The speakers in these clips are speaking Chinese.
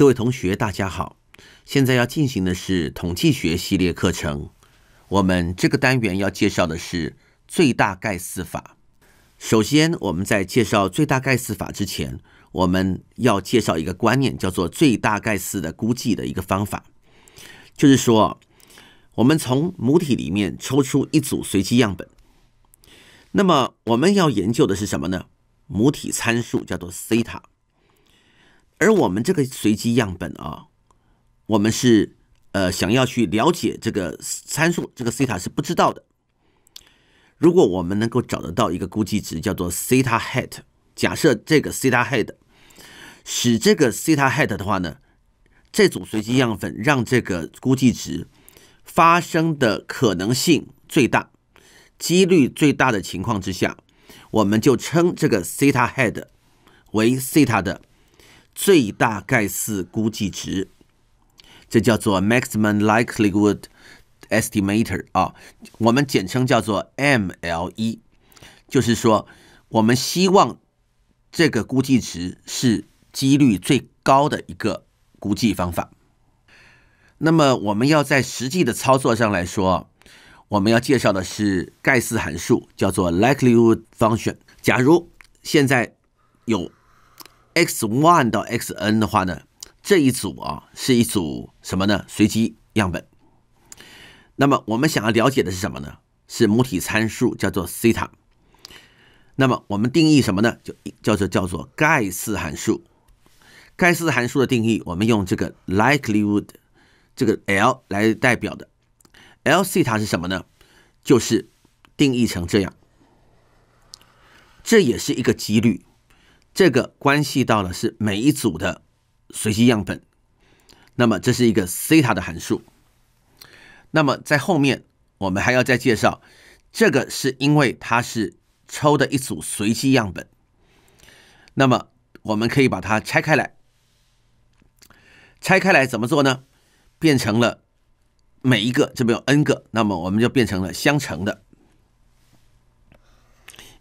各位同学，大家好。现在要进行的是统计学系列课程。我们这个单元要介绍的是最大概似法。首先，我们在介绍最大概似法之前，我们要介绍一个观念，叫做最大概似的估计的一个方法。就是说，我们从母体里面抽出一组随机样本。那么，我们要研究的是什么呢？母体参数叫做西塔。而我们这个随机样本啊，我们是呃想要去了解这个参数，这个西塔是不知道的。如果我们能够找得到一个估计值，叫做西塔 hat，假设这个西塔 hat 使这个西塔 hat 的话呢，这组随机样本让这个估计值发生的可能性最大，几率最大的情况之下，我们就称这个西塔 hat 为西塔的。最大概似估计值，这叫做 maximum likelihood estimator 啊，我们简称叫做 MLE，就是说我们希望这个估计值是几率最高的一个估计方法。那么我们要在实际的操作上来说，我们要介绍的是盖斯函数，叫做 likelihood function。假如现在有 x one 到 x n 的话呢，这一组啊是一组什么呢？随机样本。那么我们想要了解的是什么呢？是母体参数叫做西塔。那么我们定义什么呢？就叫做叫做盖斯函数。盖斯函数的定义，我们用这个 likelihood 这个 l 来代表的。l 西塔是什么呢？就是定义成这样。这也是一个几率。这个关系到的是每一组的随机样本，那么这是一个西塔的函数。那么在后面我们还要再介绍，这个是因为它是抽的一组随机样本。那么我们可以把它拆开来，拆开来怎么做呢？变成了每一个这边有 n 个，那么我们就变成了相乘的，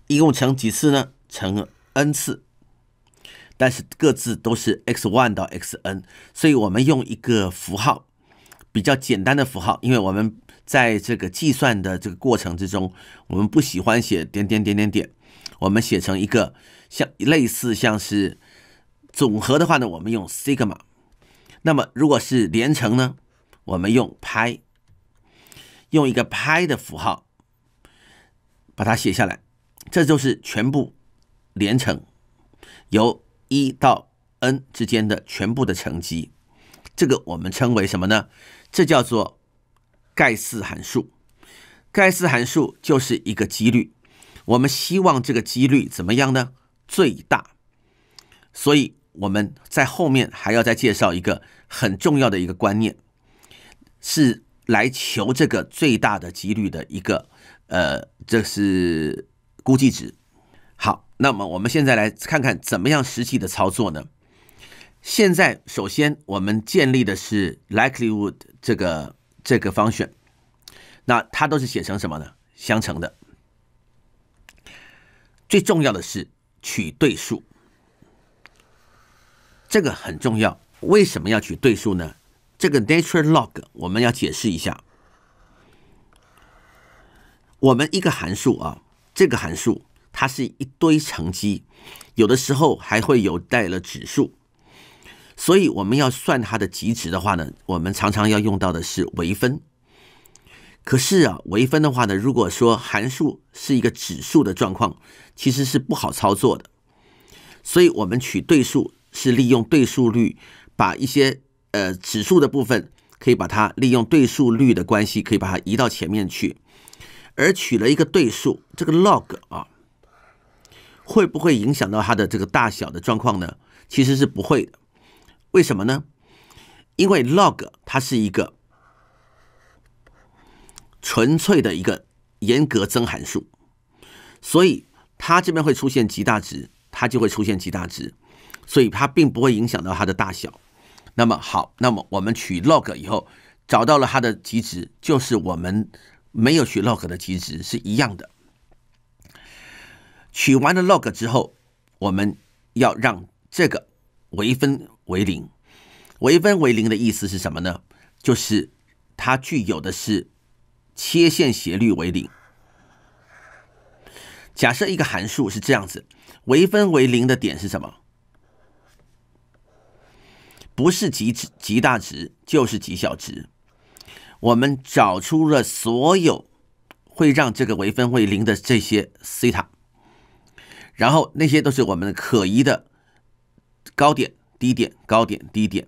一共乘几次呢？乘 n 次。但是各自都是 x one 到 xn，所以我们用一个符号，比较简单的符号，因为我们在这个计算的这个过程之中，我们不喜欢写点点点点点，我们写成一个像类似像是总和的话呢，我们用 sigma。那么如果是连乘呢，我们用拍。用一个拍的符号把它写下来，这就是全部连乘由。一到 n 之间的全部的乘积，这个我们称为什么呢？这叫做盖斯函数。盖斯函数就是一个几率，我们希望这个几率怎么样呢？最大。所以我们在后面还要再介绍一个很重要的一个观念，是来求这个最大的几率的一个呃，这是估计值。那么我们现在来看看怎么样实际的操作呢？现在首先我们建立的是 Likelihood 这个这个方选，那它都是写成什么呢？相乘的。最重要的是取对数，这个很重要。为什么要取对数呢？这个 n a t u r a log 我们要解释一下。我们一个函数啊，这个函数。它是一堆乘积，有的时候还会有带了指数，所以我们要算它的极值的话呢，我们常常要用到的是微分。可是啊，微分的话呢，如果说函数是一个指数的状况，其实是不好操作的。所以我们取对数，是利用对数率，把一些呃指数的部分，可以把它利用对数率的关系，可以把它移到前面去，而取了一个对数，这个 log 啊。会不会影响到它的这个大小的状况呢？其实是不会的，为什么呢？因为 log 它是一个纯粹的一个严格增函数，所以它这边会出现极大值，它就会出现极大值，所以它并不会影响到它的大小。那么好，那么我们取 log 以后，找到了它的极值，就是我们没有取 log 的极值是一样的。取完了 log 之后，我们要让这个微分为零。微分为零的意思是什么呢？就是它具有的是切线斜率为零。假设一个函数是这样子，微分为零的点是什么？不是极值极大值，就是极小值。我们找出了所有会让这个微分会零的这些西塔。然后那些都是我们的可疑的高点、低点、高点、低点。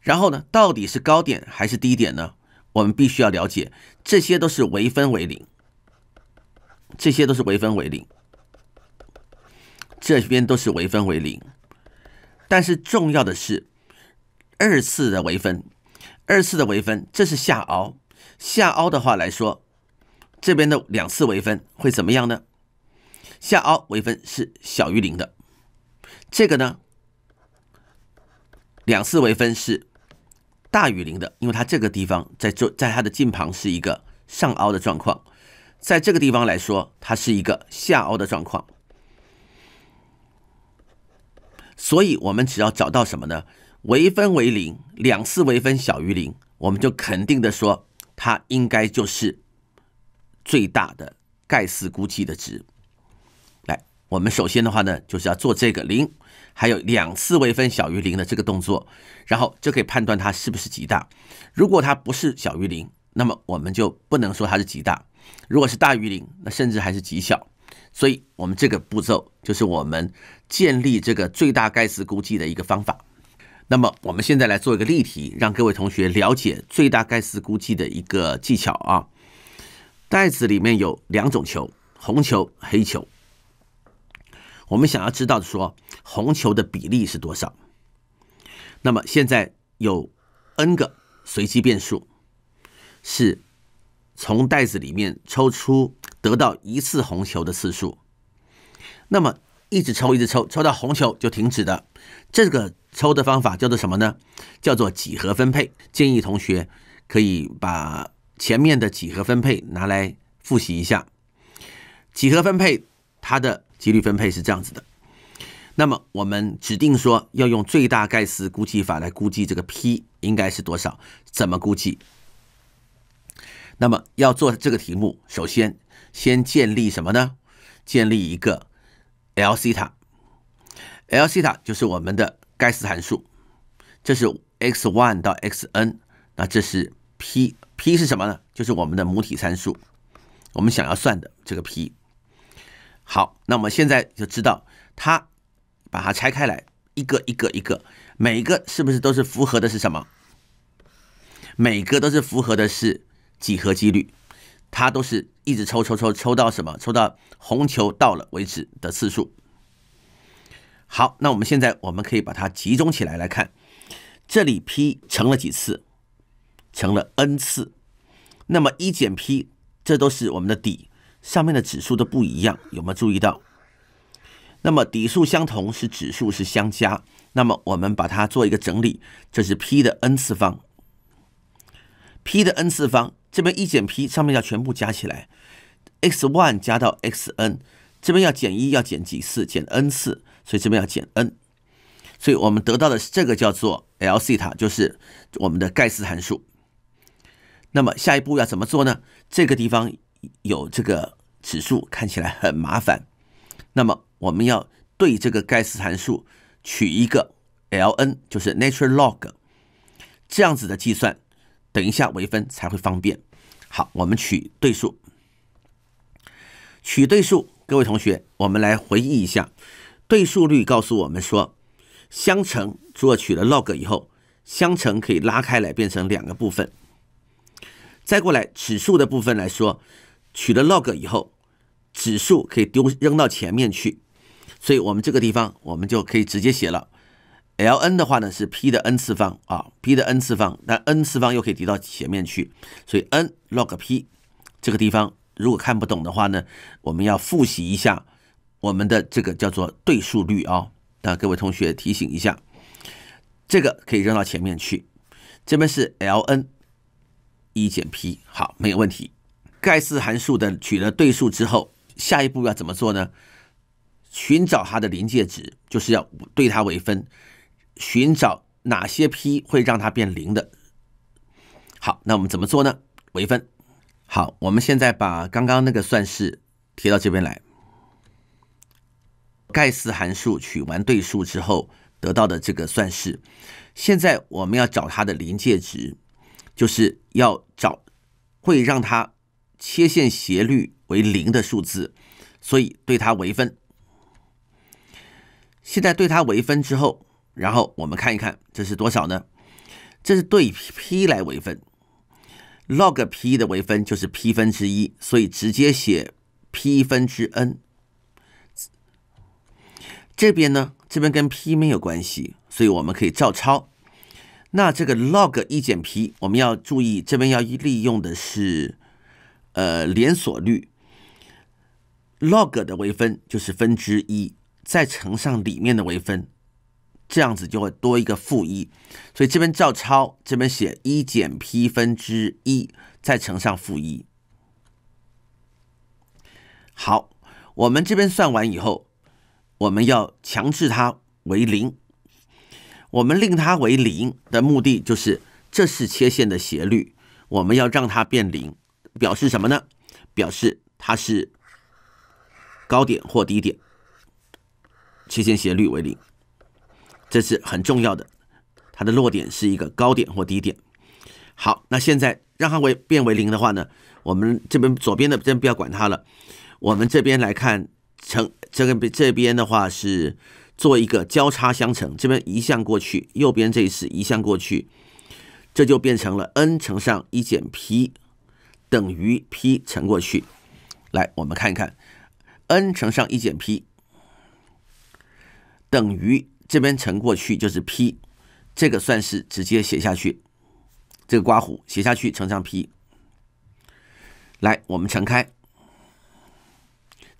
然后呢，到底是高点还是低点呢？我们必须要了解，这些都是为分为零，这些都是为分为零，这边都是为分为零。但是重要的是二次的微分，二次的微分，这是下凹，下凹的话来说，这边的两次微分会怎么样呢？下凹微分是小于零的，这个呢，两次微分是大于零的，因为它这个地方在在它的近旁是一个上凹的状况，在这个地方来说，它是一个下凹的状况。所以，我们只要找到什么呢？微分为零，两次微分小于零，我们就肯定的说，它应该就是最大的盖斯估计的值。我们首先的话呢，就是要做这个零，还有两次微分小于零的这个动作，然后就可以判断它是不是极大。如果它不是小于零，那么我们就不能说它是极大。如果是大于零，那甚至还是极小。所以，我们这个步骤就是我们建立这个最大盖斯估计的一个方法。那么，我们现在来做一个例题，让各位同学了解最大盖斯估计的一个技巧啊。袋子里面有两种球，红球、黑球。我们想要知道的说，红球的比例是多少？那么现在有 n 个随机变数，是从袋子里面抽出得到一次红球的次数。那么一直抽一直抽，抽到红球就停止的，这个抽的方法叫做什么呢？叫做几何分配。建议同学可以把前面的几何分配拿来复习一下。几何分配。它的几率分配是这样子的，那么我们指定说要用最大盖斯估计法来估计这个 p 应该是多少？怎么估计？那么要做这个题目，首先先建立什么呢？建立一个 l 西塔，l 西塔就是我们的盖斯函数，这是 x one 到 x n，那这是 p，p 是什么呢？就是我们的母体参数，我们想要算的这个 p。好，那我们现在就知道，它把它拆开来，一个一个一个，每一个是不是都是符合的？是什么？每个都是符合的，是几何几率，它都是一直抽抽抽抽到什么？抽到红球到了为止的次数。好，那我们现在我们可以把它集中起来来看，这里 p 乘了几次？乘了 n 次，那么一减 p，这都是我们的底。上面的指数都不一样，有没有注意到？那么底数相同，是指数是相加。那么我们把它做一个整理，这是 p 的 n 次方，p 的 n 次方，这边一减 p 上面要全部加起来，x one 加到 xn，这边要减一，要减几次？减 n 次，所以这边要减 n。所以我们得到的是这个叫做 L 西塔，就是我们的盖斯函数。那么下一步要怎么做呢？这个地方。有这个指数看起来很麻烦，那么我们要对这个盖斯函数取一个 l n，就是 natural log，这样子的计算，等一下微分才会方便。好，我们取对数，取对数，各位同学，我们来回忆一下，对数率告诉我们说，相乘做取了 log 以后，相乘可以拉开来变成两个部分，再过来指数的部分来说。取了 log 以后，指数可以丢扔到前面去，所以我们这个地方我们就可以直接写了。l n 的话呢是 p 的 n 次方啊，p 的 n 次方，但 n 次方又可以提到前面去，所以 n log p 这个地方如果看不懂的话呢，我们要复习一下我们的这个叫做对数率啊。那各位同学提醒一下，这个可以扔到前面去，这边是 l n 一减 p，好，没有问题。盖斯函数的取了对数之后，下一步要怎么做呢？寻找它的临界值，就是要对它为分，寻找哪些 p 会让它变零的。好，那我们怎么做呢？微分。好，我们现在把刚刚那个算式贴到这边来。盖斯函数取完对数之后得到的这个算式，现在我们要找它的临界值，就是要找会让它切线斜率为零的数字，所以对它微分。现在对它微分之后，然后我们看一看这是多少呢？这是对 p 来微分，log p 的微分就是 p 分之一，所以直接写 p 分之 n。这边呢，这边跟 p 没有关系，所以我们可以照抄。那这个 log 一减 p，我们要注意这边要利用的是。呃，连锁率 log 的微分就是分之一，再乘上里面的微分，这样子就会多一个负一，所以这边照抄，这边写一减 p 分之一，再乘上负一。好，我们这边算完以后，我们要强制它为零。我们令它为零的目的就是，这是切线的斜率，我们要让它变零。表示什么呢？表示它是高点或低点，期线斜率为零，这是很重要的。它的落点是一个高点或低点。好，那现在让它为变为零的话呢？我们这边左边的先不要管它了，我们这边来看乘这个这边的话是做一个交叉相乘，这边移项过去，右边这一次移项过去，这就变成了 n 乘上一减 p。等于 p 乘过去，来，我们看一看，n 乘上一减 p 等于这边乘过去就是 p，这个算是直接写下去，这个刮弧写下去乘上 p，来，我们乘开，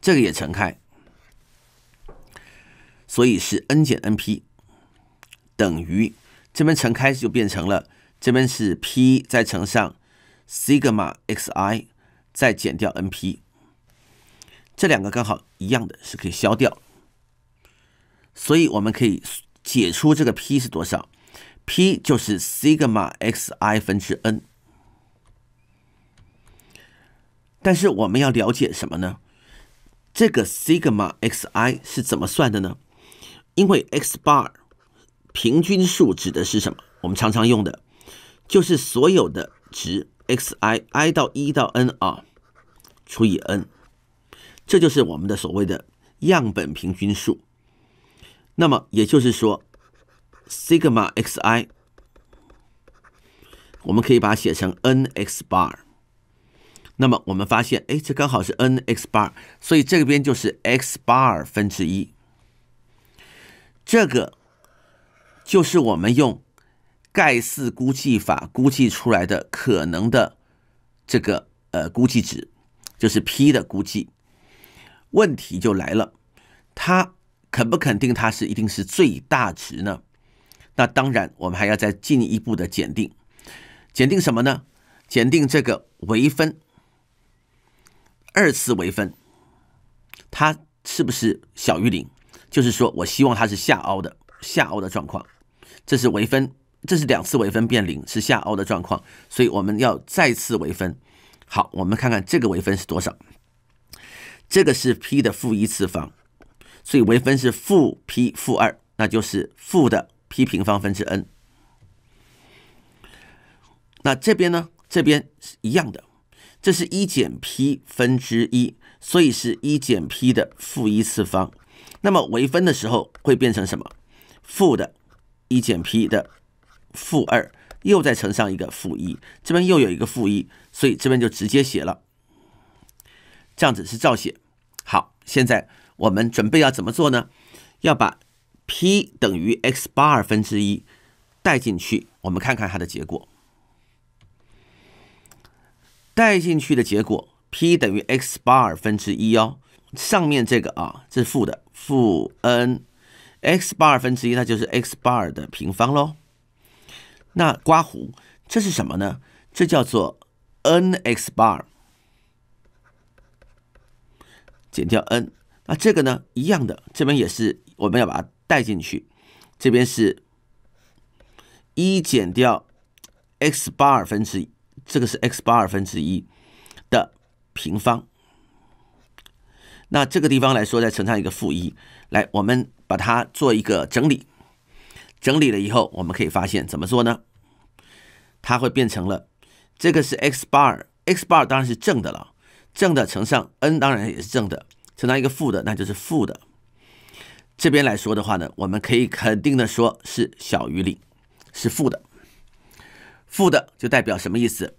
这个也乘开，所以是 n 减 np 等于这边乘开就变成了，这边是 p 再乘上。sigma xi 再减掉 np，这两个刚好一样的是可以消掉，所以我们可以解出这个 p 是多少，p 就是 sigma xi 分之 n。但是我们要了解什么呢？这个 sigma xi 是怎么算的呢？因为 x bar 平均数指的是什么？我们常常用的，就是所有的值。x i i 到一到 n 啊，除以 n，这就是我们的所谓的样本平均数。那么也就是说，sigma x i，我们可以把它写成 n x bar。那么我们发现，哎，这刚好是 n x bar，所以这边就是 x bar 分之一。这个就是我们用。盖氏估计法估计出来的可能的这个呃估计值，就是 p 的估计。问题就来了，它肯不肯定它是一定是最大值呢？那当然，我们还要再进一步的检定。检定什么呢？检定这个微分，二次微分，它是不是小于零？就是说我希望它是下凹的，下凹的状况，这是微分。这是两次微分变零，是下凹的状况，所以我们要再次微分。好，我们看看这个微分是多少。这个是 p 的负一次方，所以微分是负 p 负二，那就是负的 p 平方分之 n。那这边呢？这边是一样的，这是一减 p 分之一，所以是一减 p 的负一次方。那么微分的时候会变成什么？负的一减 p 的。负二又再乘上一个负一，这边又有一个负一，所以这边就直接写了。这样子是照写。好，现在我们准备要怎么做呢？要把 p 等于 x 八二分之一带进去，我们看看它的结果。带进去的结果，p 等于 x 八二分之一哦，上面这个啊，这是负的负 n x 八二分之一，那就是 x 八二的平方喽。那刮胡，这是什么呢？这叫做 n x 八 r 减掉 n。那这个呢，一样的，这边也是我们要把它代进去。这边是一减掉 x 八二分之这个是 x 八二分之一的平方。那这个地方来说，再乘上一个负一。来，我们把它做一个整理。整理了以后，我们可以发现怎么做呢？它会变成了，这个是 x bar，x bar 当然是正的了，正的乘上 n 当然也是正的，乘上一个负的那就是负的。这边来说的话呢，我们可以肯定的说是小于零，是负的。负的就代表什么意思？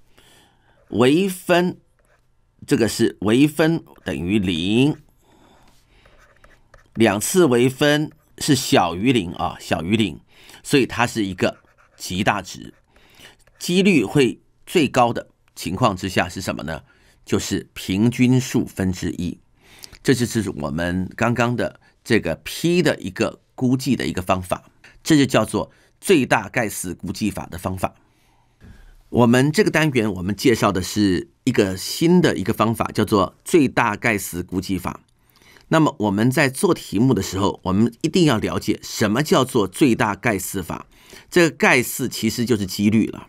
微分，这个是微分等于零，两次微分是小于零啊，小于零，所以它是一个极大值。几率会最高的情况之下是什么呢？就是平均数分之一，这就是我们刚刚的这个 p 的一个估计的一个方法，这就叫做最大概似估计法的方法。我们这个单元我们介绍的是一个新的一个方法，叫做最大概似估计法。那么我们在做题目的时候，我们一定要了解什么叫做最大概似法？这个概似其实就是几率了。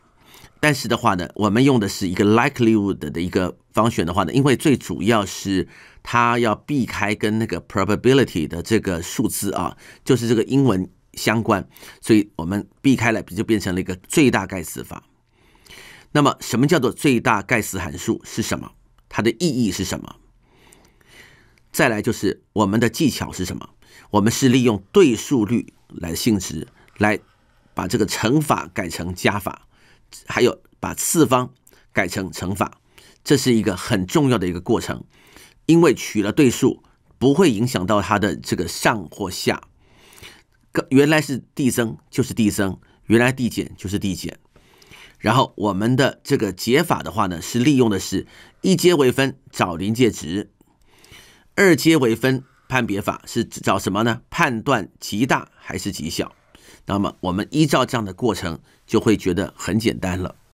但是的话呢，我们用的是一个 likelihood 的一个方选的话呢，因为最主要是它要避开跟那个 probability 的这个数字啊，就是这个英文相关，所以我们避开了，就变成了一个最大概词法。那么，什么叫做最大概词函数？是什么？它的意义是什么？再来就是我们的技巧是什么？我们是利用对数率来性质来把这个乘法改成加法。还有把次方改成乘法，这是一个很重要的一个过程，因为取了对数不会影响到它的这个上或下，原来是递增就是递增，原来递减就是递减。然后我们的这个解法的话呢，是利用的是一阶微分找临界值，二阶微分判别法是找什么呢？判断极大还是极小。那么，我们依照这样的过程，就会觉得很简单了。